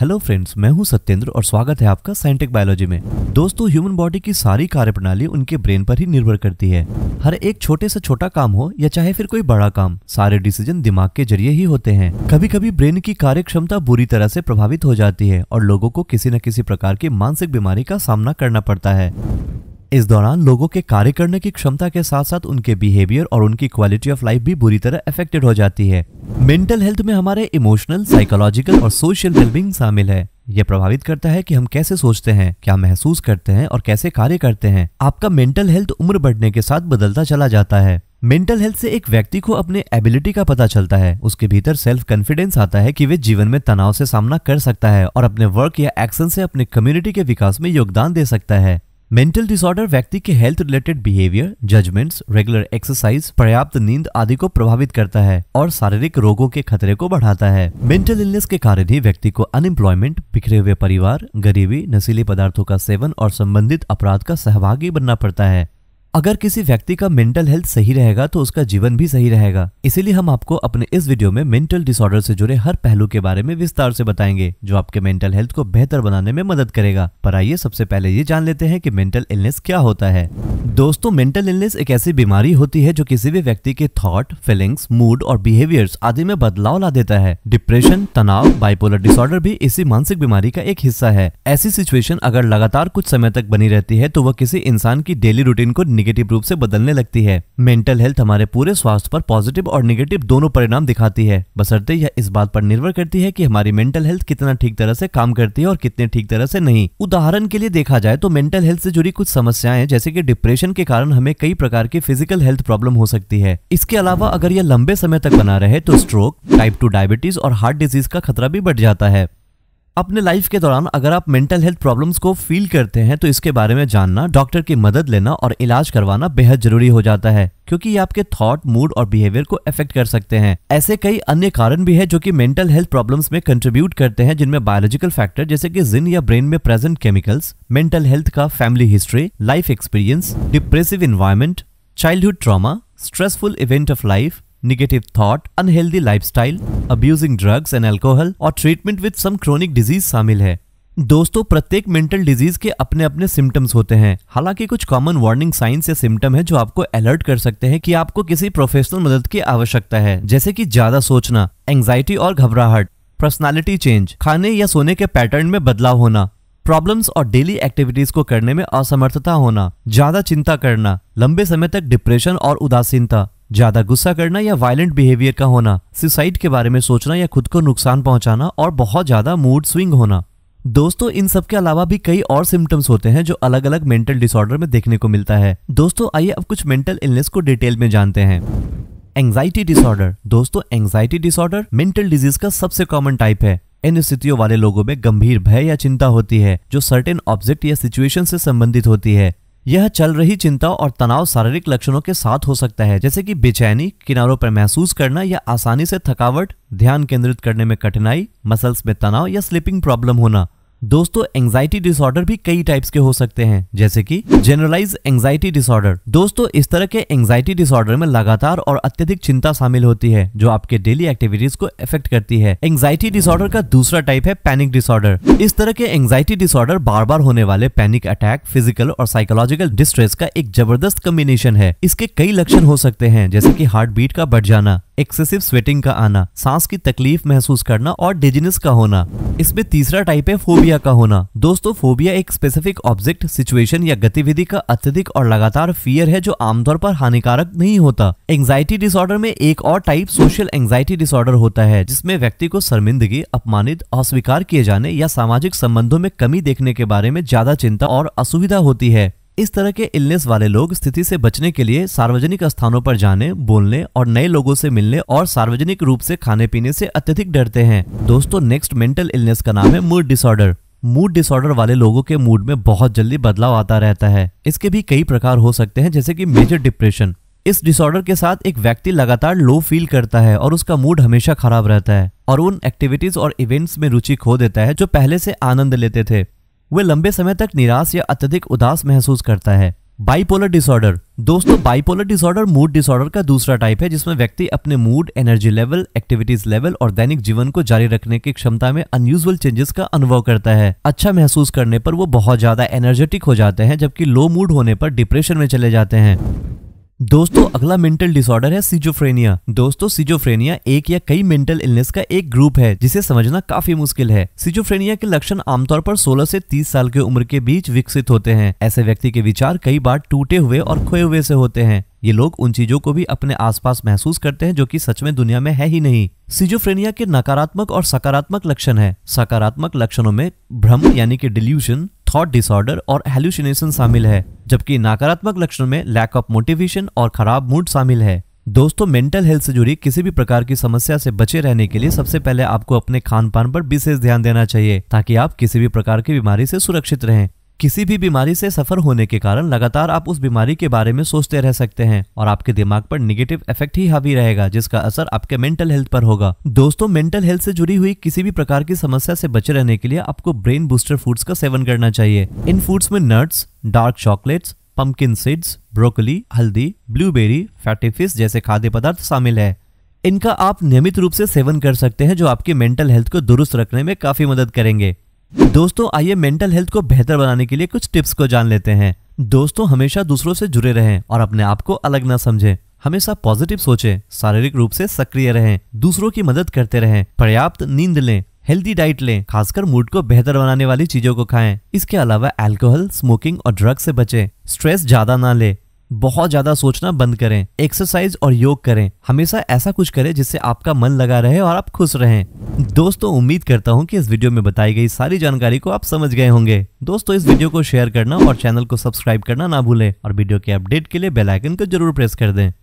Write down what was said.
hello friends मैं हूं सत्येंद्र और स्वागत है आपका साइंटिक बायोलॉजी में दोस्तों ह्यूमन बॉडी की सारी कार्यप्रणाली उनके ब्रेन पर ही निर्भर करती है हर एक छोटे से छोटा काम हो या चाहे फिर कोई बड़ा काम सारे डिसीजन दिमाग के जरिए ही होते हैं कभी कभी ब्रेन की कार्य क्षमता बुरी तरह से प्रभावित हो जाती है और लोगों को किसी न किसी प्रकार की मानसिक बीमारी का सामना करना पड़ता है इस दौरान लोगों के कार्य करने की क्षमता के साथ साथ उनके बिहेवियर और उनकी क्वालिटी ऑफ लाइफ भी बुरी तरह अफेक्टेड हो जाती है मेंटल हेल्थ में हमारे इमोशनल साइकोलॉजिकल और सोशल वेलबींग शामिल है यह प्रभावित करता है कि हम कैसे सोचते हैं क्या महसूस करते हैं और कैसे कार्य करते हैं आपका मेंटल हेल्थ उम्र बढ़ने के साथ बदलता चला जाता है मेंटल हेल्थ से एक व्यक्ति को अपने एबिलिटी का पता चलता है उसके भीतर सेल्फ कॉन्फिडेंस आता है कि वे जीवन में तनाव से सामना कर सकता है और अपने वर्क या एक्शन से अपने कम्युनिटी के विकास में योगदान दे सकता है मेंटल डिसऑर्डर व्यक्ति के health related behaviour judgements regular exercise पर्याप्त नींद आदि को प्रभावित करता है और शारीरिक रोगों के खतरे को बढ़ाता है मेंटल इलनेस के कारण ही व्यक्ति को अनएम्प्लॉयमेंट बिखरे हुए परिवार गरीबी नशीले पदार्थों का सेवन और संबंधित अपराध का सहभागी बनना पड़ता है अगर किसी व्यक्ति का मेंटल हेल्थ सही रहेगा तो उसका जीवन भी सही रहेगा इसीलिए हम आपको अपने इस वीडियो में मेंटल डिसऑर्डर से जुड़े हर पहलू के बारे में विस्तार से बताएंगे जो आपके मेंटल हेल्थ को बेहतर बनाने में मदद करेगा पर आइए सबसे पहले ये जान लेते हैं कि मेंटल इलनेस क्या होता है दोस्तों मेंटल इलनेस एक ऐसी बीमारी होती है जो किसी भी व्यक्ति के थॉट फीलिंग्स मूड और बिहेवियर्स आदि में बदलाव ला देता है डिप्रेशन तनाव बाइपोलर डिसऑर्डर भी इसी मानसिक बीमारी का एक हिस्सा है ऐसी सिचुएशन अगर लगातार कुछ समय तक बनी रहती है तो वह किसी इंसान की डेली रूटीन को निगेटिव रूप से बदलने लगती है मेंटल हेल्थ हमारे पूरे स्वास्थ्य पर पॉजिटिव और निगेटिव दोनों परिणाम दिखाती है बसरते यह इस बात पर निर्भर करती है की हमारी मेंटल हेल्थ कितना ठीक तरह से काम करती है और कितने ठीक तरह से नहीं उदाहरण के लिए देखा जाए तो मेंटल हेल्थ से जुड़ी कुछ समस्याएं जैसे कि डिप्रेशन के कारण हमें कई प्रकार की फिजिकल हेल्थ प्रॉब्लम हो सकती है इसके अलावा अगर यह लंबे समय तक बना रहे तो स्ट्रोक टाइप टू डायबिटीज और हार्ट डिजीज का खतरा भी बढ़ जाता है अपने लाइफ के दौरान अगर आप मेंटल हेल्थ प्रॉब्लम्स को फील करते हैं तो इसके बारे में जानना डॉक्टर की मदद लेना और इलाज करवाना बेहद जरूरी हो जाता है क्योंकि ये आपके थॉट मूड और बिहेवियर को इफेक्ट कर सकते हैं ऐसे कई अन्य कारण भी है जो कि मेंटल हेल्थ प्रॉब्लम्स में कंट्रीब्यूट करते हैं जिनमें बायोलॉजिकल फैक्टर जैसे कि जिन या ब्रेन में प्रेजेंट केमिकल्स मेंटल हेल्थ का family history life experience depressive environment childhood trauma stressful event of life negative thought, unhealthy lifestyle, abusing drugs and alcohol or treatment with some chronic disease शामिल है दोस्तों प्रत्येक mental disease के अपने अपने symptoms होते हैं हालांकि कुछ कॉमन वार्निंग साइंस या सिम्टम है जो आपको अलर्ट कर सकते हैं कि आपको किसी प्रोफेशनल मदद की आवश्यकता है जैसे कि ज्यादा सोचना एंजाइटी और घबराहट पर्सनालिटी चेंज खाने या सोने के पैटर्न में बदलाव होना प्रॉब्लम्स और डेली एक्टिविटीज को करने में असमर्थता होना ज्यादा चिंता करना लंबे समय तक डिप्रेशन और उदासीनता ज्यादा गुस्सा करना या वायलेंट बिहेवियर का होना सुसाइड के बारे में सोचना या खुद को नुकसान पहुंचाना और बहुत ज्यादा मूड स्विंग होना दोस्तों इन सब के अलावा भी कई और सिम्टम्स होते हैं जो अलग अलग मेंटल डिसऑर्डर में देखने को मिलता है दोस्तों आइए अब कुछ मेंटल इलनेस को डिटेल में जानते हैं एंग्जाइटी डिसऑर्डर दोस्तों एंग्जाइटी डिसऑर्डर मेंटल डिजीज का सबसे कॉमन टाइप है इन स्थितियों वाले लोगों में गंभीर भय या चिंता होती है जो सर्टेन ऑब्जेक्ट या सिचुएशन से संबंधित होती है यह चल रही चिंता और तनाव शारीरिक लक्षणों के साथ हो सकता है जैसे कि बेचैनी किनारों पर महसूस करना या आसानी से थकावट ध्यान केंद्रित करने में कठिनाई मसल्स में तनाव या स्लीपिंग प्रॉब्लम होना दोस्तों एंजाइटी डिसऑर्डर भी कई टाइप्स के हो सकते हैं जैसे कि जनरलाइज एंजाइटी डिसऑर्डर दोस्तों इस तरह के एंजाइटी डिसऑर्डर में लगातार और अत्यधिक चिंता शामिल होती है जो आपके डेली एक्टिविटीज को इफेक्ट करती है एंजाइटी डिसऑर्डर का दूसरा टाइप है पैनिक डिसऑर्डर इस तरह के एंजाइटी डिसऑर्डर बार बार होने वाले पैनिक अटैक फिजिकल और साइकोलॉजिकल डिस्ट्रेस का एक जबरदस्त कम्बिनेशन है इसके कई लक्षण हो सकते हैं जैसे की हार्ट बीट का बढ़ जाना एक्सेसिव स्वेटिंग का आना सांस की तकलीफ महसूस करना और डिजिनेस का होना इसमें तीसरा टाइप है फोबिया का होना दोस्तों फोबिया एक स्पेसिफिक ऑब्जेक्ट सिचुएशन या गतिविधि का अत्यधिक और लगातार फियर है जो आमतौर पर हानिकारक नहीं होता एंग्जाइटी डिसऑर्डर में एक और टाइप सोशल एंग्जाइटी डिसऑर्डर होता है जिसमें व्यक्ति को शर्मिंदगी अपमानित अस्वीकार किए जाने या सामाजिक संबंधों में कमी देखने के बारे में ज्यादा चिंता और असुविधा होती है इस तरह के इलनेस वाले लोग स्थिति से बचने के लिए सार्वजनिक स्थानों पर जाने बोलने और नए लोगों से मिलने और सार्वजनिक रूप से खाने पीने से अत्यधिक डरते हैं दोस्तों नेक्स्ट मेंटल इलनेस का नाम है मूड डिसऑर्डर मूड डिसऑर्डर वाले लोगों के मूड में बहुत जल्दी बदलाव आता रहता है इसके भी कई प्रकार हो सकते हैं जैसे कि मेजर डिप्रेशन इस डिसऑर्डर के साथ एक व्यक्ति लगातार लो फील करता है और उसका मूड हमेशा खराब रहता है और उन एक्टिविटीज और इवेंट्स में रुचि खो देता है जो पहले से आनंद लेते थे वह लंबे समय तक निराश या अत्यधिक उदास महसूस करता है बाइपोलर डिसऑर्डर दोस्तों बाइपोलर डिसऑर्डर मूड डिसऑर्डर का दूसरा टाइप है जिसमें व्यक्ति अपने mood energy level activities level और दैनिक जीवन को जारी रखने की क्षमता में अनयूजल चेंजेस का अनुभव करता है अच्छा महसूस करने पर वो बहुत ज्यादा एनर्जेटिक हो जाते हैं जबकि लो मूड होने पर डिप्रेशन में चले जाते हैं दोस्तों अगला मेंटल डिसऑर्डर है सीजोफ्रेनिया दोस्तों सिजोफ्रेनिया एक या कई मेंटल इलनेस का एक ग्रुप है जिसे समझना काफी मुश्किल है सीजोफ्रेनिया के लक्षण आमतौर पर 16 से 30 साल की उम्र के बीच विकसित होते हैं ऐसे व्यक्ति के विचार कई बार टूटे हुए और खोए हुए से होते हैं ये लोग उन चीजों को भी अपने आसपास महसूस करते हैं जो कि सच में दुनिया में है ही नहीं सीजोफ्रेनिया के नकारात्मक और सकारात्मक लक्षण है सकारात्मक लक्षणों में भ्रम यानी कि डिल्यूशन थॉट डिसऑर्डर और हेल्यूसिनेशन शामिल है जबकि नकारात्मक लक्षण में लैक ऑफ मोटिवेशन और खराब मूड शामिल है दोस्तों मेंटल हेल्थ से जुड़ी किसी भी प्रकार की समस्या से बचे रहने के लिए सबसे पहले आपको अपने खान पान पर विशेष ध्यान देना चाहिए ताकि आप किसी भी प्रकार की बीमारी से सुरक्षित रहें किसी भी बीमारी से सफर होने के कारण लगातार आप उस बीमारी के बारे में सोचते रह सकते हैं और आपके दिमाग पर निगेटिव इफेक्ट ही हावी रहेगा जिसका असर आपके मेंटल हेल्थ पर होगा दोस्तों मेंटल हेल्थ से जुड़ी हुई किसी भी प्रकार की समस्या से बचे रहने के लिए आपको ब्रेन बूस्टर फूड्स का सेवन करना चाहिए इन फूड्स में nuts dark chocolates pumpkin seeds broccoli हल्दी ब्लूबेरी फैटी फिश जैसे खाद्य पदार्थ शामिल है इनका आप नियमित रूप से सेवन कर सकते हैं जो आपकी मेंटल हेल्थ को दुरुस्त रखने में काफी मदद करेंगे दोस्तों आइए मेंटल हेल्थ को बेहतर बनाने के लिए कुछ टिप्स को जान लेते हैं दोस्तों हमेशा दूसरों से जुड़े रहें और अपने आप को अलग ना समझें हमेशा पॉजिटिव सोचें शारीरिक रूप से सक्रिय रहें दूसरों की मदद करते रहें पर्याप्त नींद लें हेल्दी डाइट लें खासकर मूड को बेहतर बनाने वाली चीजों को खाएं इसके अलावा अल्कोहल स्मोकिंग और ड्रग से बचें स्ट्रेस ज्यादा ना लें बहुत ज्यादा सोचना बंद करें एक्सरसाइज और योग करें हमेशा ऐसा कुछ करें जिससे आपका मन लगा रहे और आप खुश रहें दोस्तों उम्मीद करता हूं कि इस वीडियो में बताई गई सारी जानकारी को आप समझ गए होंगे दोस्तों इस वीडियो को शेयर करना और चैनल को सब्सक्राइब करना ना भूलें और वीडियो के अपडेट के लिए बेल आइकन को जरूर प्रेस कर दें